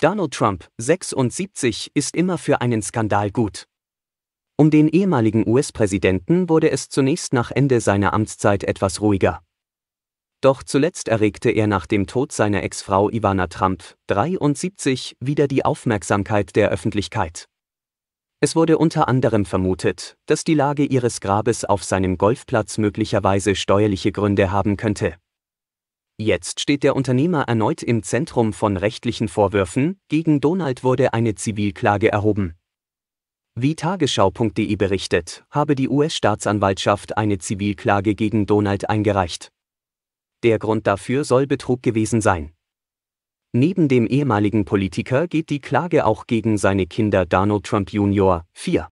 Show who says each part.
Speaker 1: Donald Trump, 76, ist immer für einen Skandal gut. Um den ehemaligen US-Präsidenten wurde es zunächst nach Ende seiner Amtszeit etwas ruhiger. Doch zuletzt erregte er nach dem Tod seiner Ex-Frau Ivana Trump, 73, wieder die Aufmerksamkeit der Öffentlichkeit. Es wurde unter anderem vermutet, dass die Lage ihres Grabes auf seinem Golfplatz möglicherweise steuerliche Gründe haben könnte. Jetzt steht der Unternehmer erneut im Zentrum von rechtlichen Vorwürfen, gegen Donald wurde eine Zivilklage erhoben. Wie tagesschau.de berichtet, habe die US-Staatsanwaltschaft eine Zivilklage gegen Donald eingereicht. Der Grund dafür soll Betrug gewesen sein. Neben dem ehemaligen Politiker geht die Klage auch gegen seine Kinder Donald Trump Jr., 4